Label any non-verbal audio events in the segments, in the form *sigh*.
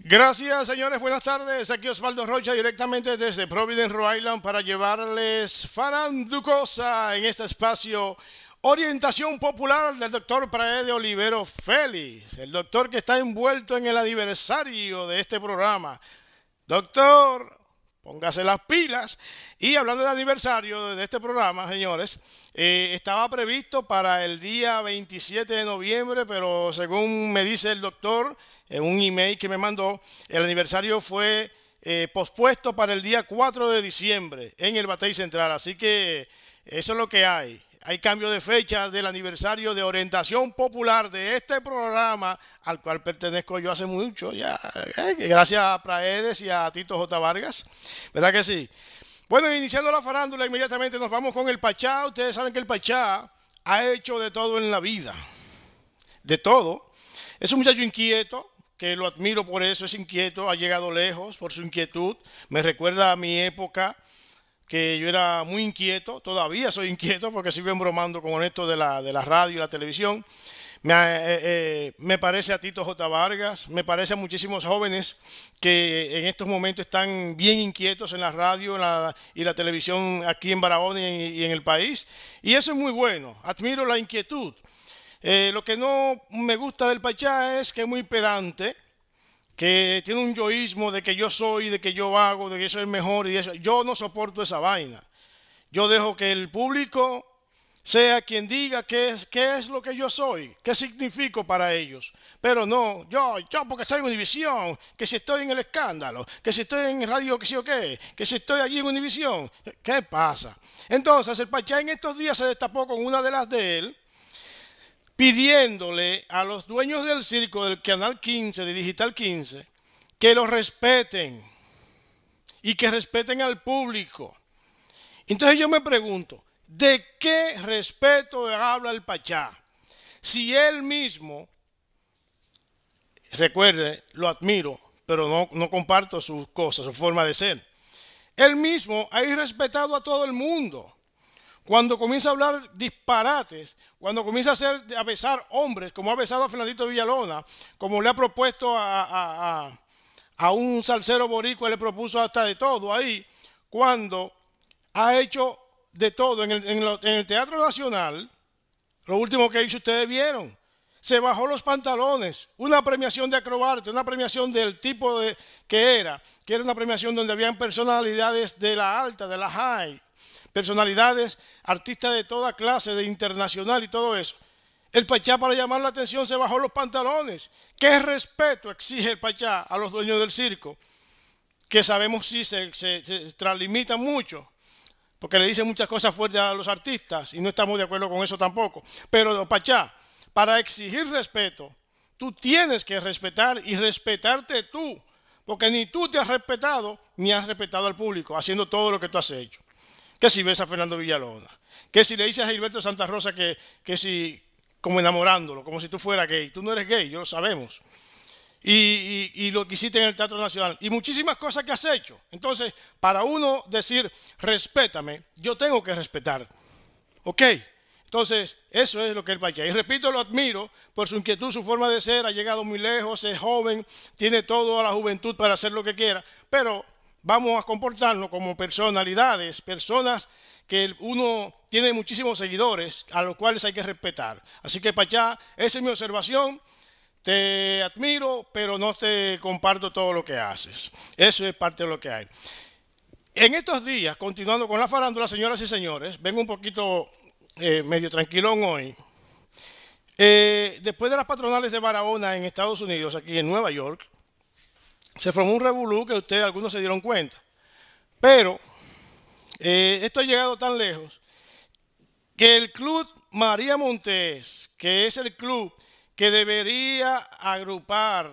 Gracias, señores. Buenas tardes. Aquí Osvaldo Rocha, directamente desde Providence, Rhode Island, para llevarles faranducosa en este espacio. Orientación popular del doctor Praed Olivero Félix, el doctor que está envuelto en el aniversario de este programa. Doctor, Póngase las pilas. Y hablando del aniversario de este programa, señores, eh, estaba previsto para el día 27 de noviembre, pero según me dice el doctor en un email que me mandó, el aniversario fue eh, pospuesto para el día 4 de diciembre en el Batey Central. Así que eso es lo que hay hay cambio de fecha del aniversario de orientación popular de este programa al cual pertenezco yo hace mucho, ya, eh, gracias a Praedes y a Tito J. Vargas, ¿verdad que sí? Bueno, iniciando la farándula, inmediatamente nos vamos con el Pachá. Ustedes saben que el Pachá ha hecho de todo en la vida, de todo. Es un muchacho inquieto, que lo admiro por eso, es inquieto, ha llegado lejos por su inquietud, me recuerda a mi época que yo era muy inquieto, todavía soy inquieto porque sigo bromando con esto de la, de la radio y la televisión. Eh, eh, me, parece a Tito J. Vargas, me parece a muchísimos jóvenes que en estos momentos están bien inquietos en la radio y la televisión aquí en Barahona y, en el país. Y eso es muy bueno, admiro la inquietud. Eh, lo que no me gusta del Pachá es que es muy pedante que tiene un yoísmo de que yo soy, de que yo hago, de que yo soy el mejor y eso. Yo no soporto esa vaina. Yo dejo que el público sea quien diga qué es, qué es lo que yo soy, qué significo para ellos. Pero no, yo, yo porque estoy en Univisión, que si estoy en el escándalo, que si estoy en radio, que si o qué, que si estoy allí en Univisión, ¿qué pasa? Entonces el Pachá en estos días se destapó con una de las de él, pidiéndole a los dueños del circo del Canal 15, de Digital 15, que lo respeten y que respeten al público. Entonces yo me pregunto, ¿de qué respeto habla el Pachá? Si él mismo, recuerde, lo admiro, pero no, no comparto sus cosas, su forma de ser. Él mismo ha irrespetado a todo el mundo. Cuando comienza a hablar disparates, cuando comienza a hacer a besar hombres, como ha besado a Fernandito Villalona, como le ha propuesto a, a, a, a un salsero boricua, le propuso hasta de todo ahí, cuando ha hecho de todo en el, en, el Teatro Nacional, lo último que hizo ustedes vieron, se bajó los pantalones, una premiación de acrobarte, una premiación del tipo de, que era, que era una premiación donde habían personalidades de la alta, de la high, personalidades, artistas de toda clase, de internacional y todo eso. El Pachá para llamar la atención se bajó los pantalones. ¿Qué respeto exige el Pachá a los dueños del circo? Que sabemos si se, traslimita mucho, porque le dicen muchas cosas fuertes a los artistas y no estamos de acuerdo con eso tampoco. Pero Pachá, para exigir respeto, tú tienes que respetar y respetarte tú, porque ni tú te has respetado ni has respetado al público haciendo todo lo que tú has hecho. Qué si ves a Fernando Villalona, qué si le dices a Gilberto Santa Rosa que, que si, como enamorándolo, como si tú fueras gay, tú no eres gay, yo lo sabemos. Y, lo que hiciste en el Teatro Nacional y muchísimas cosas que has hecho. Entonces, para uno decir, respétame, yo tengo que respetar. ¿Ok? Entonces, eso es lo que él va Y repito, lo admiro por su inquietud, su forma de ser, ha llegado muy lejos, es joven, tiene todo a la juventud para hacer lo que quiera, pero vamos a comportarnos como personalidades, personas que uno tiene muchísimos seguidores a los cuales hay que respetar. Así que Pachá, esa es mi observación. Te admiro, pero no te comparto todo lo que haces. Eso es parte de lo que hay. En estos días, continuando con la farándula, señoras y señores, vengo un poquito eh, medio tranquilón hoy. Eh, después de las patronales de Barahona en Estados Unidos, aquí en Nueva York, se formó un revolú que ustedes algunos se dieron cuenta. Pero eh, esto ha llegado tan lejos que el club María Montes, que es el club que debería agrupar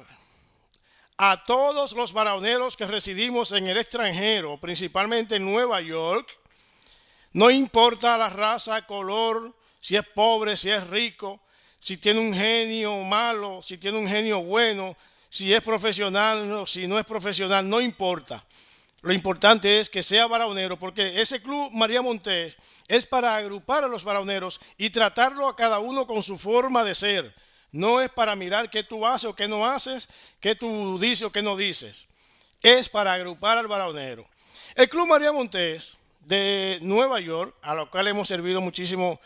a todos los varoneros que residimos en el extranjero, principalmente en Nueva York, no importa la raza, color, si es pobre, si es rico, si tiene un genio malo, si tiene un genio bueno, si es profesional, o si no es profesional, no importa. Lo importante es que sea varonero, porque ese club María Montes es para agrupar a los varoneros y tratarlo a cada uno con su forma de ser. No es para mirar qué tú haces o qué no haces, qué tú dices o qué no dices. Es para agrupar al varonero. El Club María Montes de Nueva York, a lo cual hemos servido muchísimo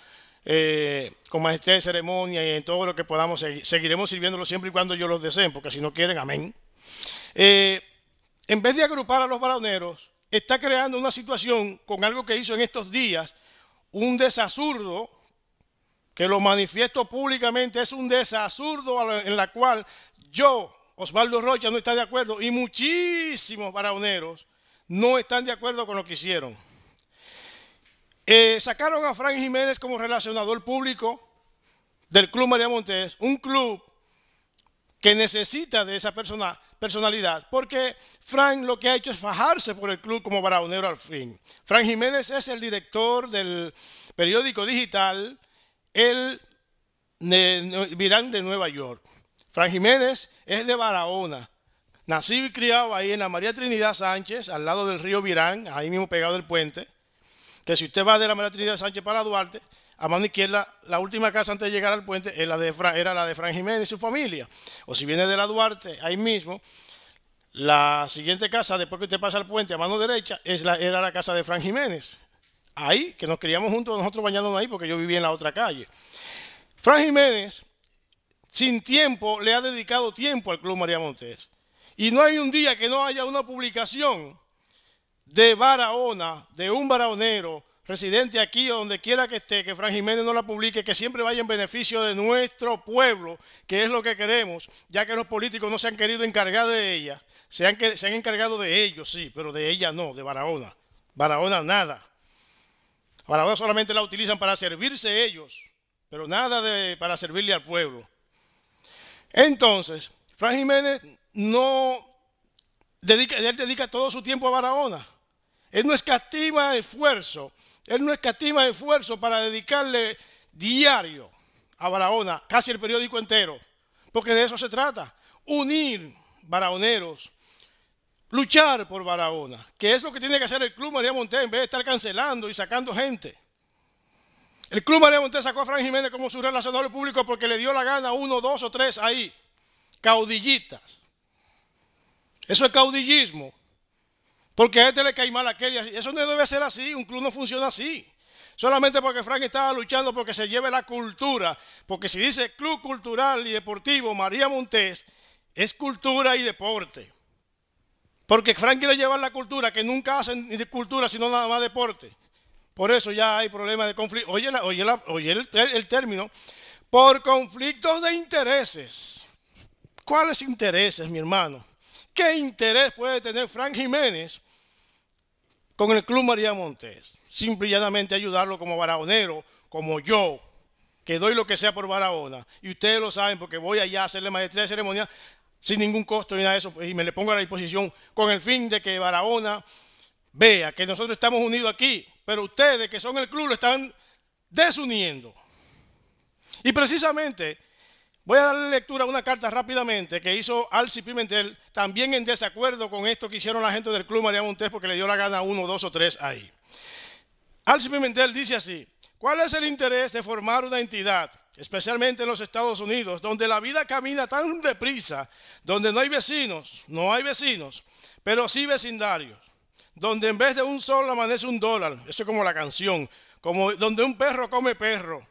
eh, con majestad de ceremonia y en todo lo que podamos. Seguiremos sirviéndolo siempre y cuando yo los deseen, porque si no quieren, amén. Eh, en vez de agrupar a los varoneros, está creando una situación con algo que hizo en estos días, un desazurdo, que lo manifiesto públicamente, es un desazurdo en la cual yo, Osvaldo Rocha, no está de acuerdo y muchísimos varoneros no están de acuerdo con lo que hicieron. Eh, sacaron a Frank Jiménez como relacionador público del Club María Montes, un club que necesita de esa persona, personalidad, porque Frank lo que ha hecho es fajarse por el club como baraonero al fin. Frank Jiménez es el director del periódico digital El Virán de Nueva York. Frank Jiménez es de Barahona, nacido y criado ahí en la María Trinidad Sánchez, al lado del río Virán, ahí mismo pegado del puente que si usted va de la María Trinidad de Sánchez para Duarte, a mano izquierda, la última casa antes de llegar al puente era la de Fran, era la de Jiménez y su familia. O si viene de la Duarte, ahí mismo, la siguiente casa, después que usted pasa al puente a mano derecha, es la, era la casa de Fran Jiménez. Ahí, que nos criamos juntos, nosotros bañándonos ahí, porque yo vivía en la otra calle. Fran Jiménez, sin tiempo, le ha dedicado tiempo al Club María Montes. Y no hay un día que no haya una publicación de Barahona, de un barahonero, residente aquí o donde quiera que esté, que Fran Jiménez no la publique, que siempre vaya en beneficio de nuestro pueblo, que es lo que queremos, ya que los políticos no se han querido encargar de ella, se han, se han encargado de ellos, sí, pero de ella no, de Barahona. Barahona nada. Barahona solamente la utilizan para servirse ellos, pero nada de, para servirle al pueblo. Entonces, Fran Jiménez no dedica, él dedica todo su tiempo a Barahona. Él no escatima esfuerzo. Él no escatima esfuerzo para dedicarle diario a Barahona, casi el periódico entero. Porque de eso se trata. Unir barahoneros. Luchar por Barahona. Que es lo que tiene que hacer el Club María Monté en vez de estar cancelando y sacando gente. El Club María Monté sacó a Fran Jiménez como su relacionador público porque le dio la gana uno, dos o tres ahí. Caudillitas. Eso es caudillismo. Porque a este le cae mal a aquel. Eso no debe ser así. Un club no funciona así. Solamente porque Frank estaba luchando porque se lleve la cultura. Porque si dice Club Cultural y Deportivo María Montés, es cultura y deporte. Porque Frank quiere llevar la cultura, que nunca hacen cultura sino nada más deporte. Por eso ya hay problemas de conflicto. Oye, oye, el término. Por conflictos de intereses. ¿Cuáles intereses, mi hermano? ¿Qué interés puede tener Frank Jiménez con el Club María Montes? Simple y ayudarlo como Baraonero, como yo, que doy lo que sea por Barahona. Y ustedes lo saben porque voy allá a hacerle maestría de ceremonia sin ningún costo ni nada de eso. Pues, y me le pongo a la disposición con el fin de que Barahona vea que nosotros estamos unidos aquí. Pero ustedes que son el club lo están desuniendo. Y precisamente Voy a darle lectura a una carta rápidamente que hizo Alci Pimentel, también en desacuerdo con esto que hicieron la gente del Club María Montes porque le dio la gana a uno, dos o tres ahí. Alci Pimentel dice así, ¿cuál es el interés de formar una entidad, especialmente en los Estados Unidos, donde la vida camina tan deprisa, donde no hay vecinos, no hay vecinos, pero sí vecindarios, donde en vez de un sol amanece un dólar, eso es como la canción, como donde un perro come perro,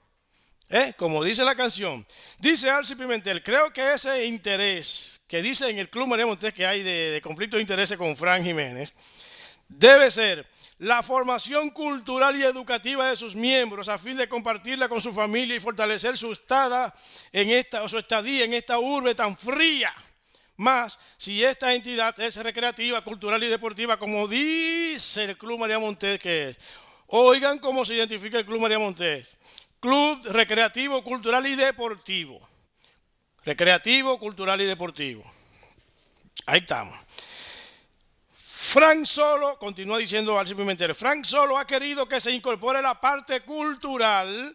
¿Eh? Como dice la canción. Dice Arce Pimentel, creo que ese interés que dice en el Club María Montes que hay de, conflicto de intereses con Fran Jiménez, debe ser la formación cultural y educativa de sus miembros a fin de compartirla con su familia y fortalecer su en esta, o su estadía en esta urbe tan fría. Más, si esta entidad es recreativa, cultural y deportiva, como dice el Club María Montes que es. Oigan cómo se identifica el Club María Montes Club recreativo, cultural y deportivo. Recreativo, cultural y deportivo. Ahí estamos. Frank Solo, continúa diciendo al Pimentel, Frank Solo ha querido que se incorpore la parte cultural,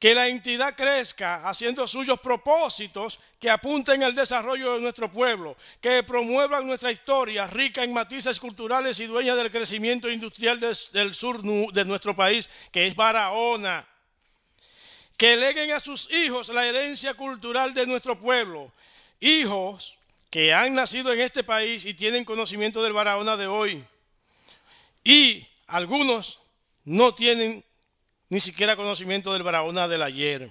que la entidad crezca haciendo suyos propósitos que apunten al desarrollo de nuestro pueblo, que promuevan nuestra historia rica en matices culturales y dueña del crecimiento industrial del sur de nuestro país, que es Barahona que leguen a sus hijos la herencia cultural de nuestro pueblo. Hijos que han nacido en este país y tienen conocimiento del Barahona de hoy. Y algunos no tienen ni siquiera conocimiento del Barahona del ayer.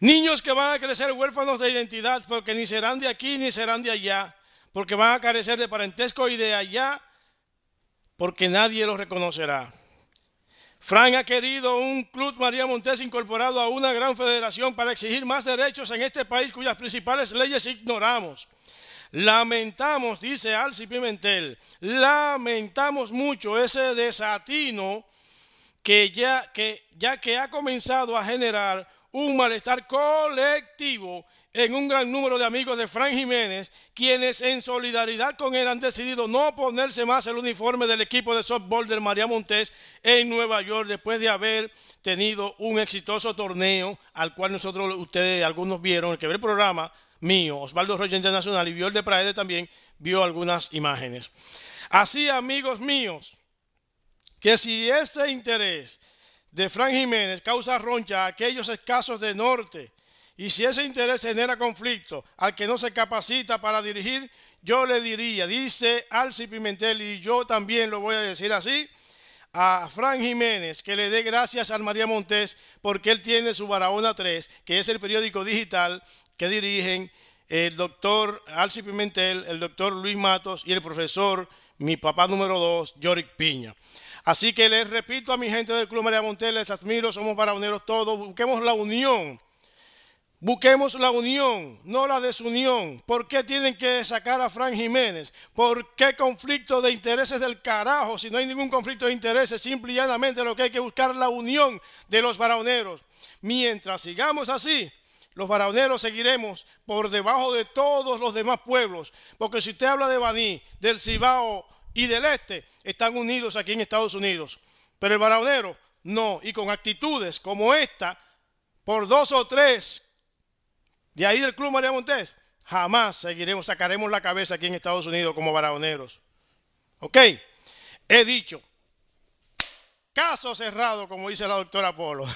Niños que van a crecer huérfanos de identidad porque ni serán de aquí ni serán de allá, porque van a carecer de parentesco y de allá porque nadie los reconocerá. Frank ha querido un club María Montes incorporado a una gran federación para exigir más derechos en este país cuyas principales leyes ignoramos. Lamentamos, dice Alci Pimentel, lamentamos mucho ese desatino que ya que, ya que ha comenzado a generar un malestar colectivo en un gran número de amigos de Fran Jiménez, quienes en solidaridad con él han decidido no ponerse más el uniforme del equipo de softball de María Montés en Nueva York después de haber tenido un exitoso torneo al cual nosotros, ustedes, algunos vieron, el que ve el programa mío, Osvaldo Rocha Internacional y vio el de Praede también, vio algunas imágenes. Así, amigos míos, que si ese interés de Fran Jiménez causa roncha a aquellos escasos de norte, y si ese interés genera conflicto al que no se capacita para dirigir, yo le diría, dice Alci Pimentel, y yo también lo voy a decir así, a Fran Jiménez que le dé gracias al María Montés porque él tiene su Barahona 3, que es el periódico digital que dirigen el doctor Alci Pimentel, el doctor Luis Matos y el profesor, mi papá número 2, Yorick Piña. Así que les repito a mi gente del Club María Montés, les admiro, somos barahoneros todos, busquemos la unión Busquemos la unión, no la desunión. ¿Por qué tienen que sacar a Fran Jiménez? ¿Por qué conflicto de intereses del carajo? Si no hay ningún conflicto de intereses, simple y llanamente lo que hay que buscar es la unión de los varoneros. Mientras sigamos así, los varoneros seguiremos por debajo de todos los demás pueblos. Porque si usted habla de Baní, del Cibao y del Este, están unidos aquí en Estados Unidos. Pero el varonero no. Y con actitudes como esta, por dos o tres de ahí del Club María Montes, jamás seguiremos, sacaremos la cabeza aquí en Estados Unidos como baraoneros ¿Ok? He dicho. Caso cerrado, como dice la doctora Polo.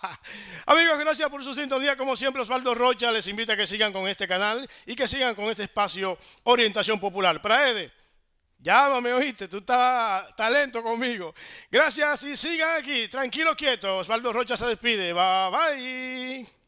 *laughs* Amigos, gracias por su sintonía. Como siempre, Osvaldo Rocha les invita a que sigan con este canal y que sigan con este espacio Orientación Popular. Praede, llámame, oíste, tú estás talento conmigo. Gracias y sigan aquí. Tranquilo, quieto. Osvaldo Rocha se despide. Bye, bye.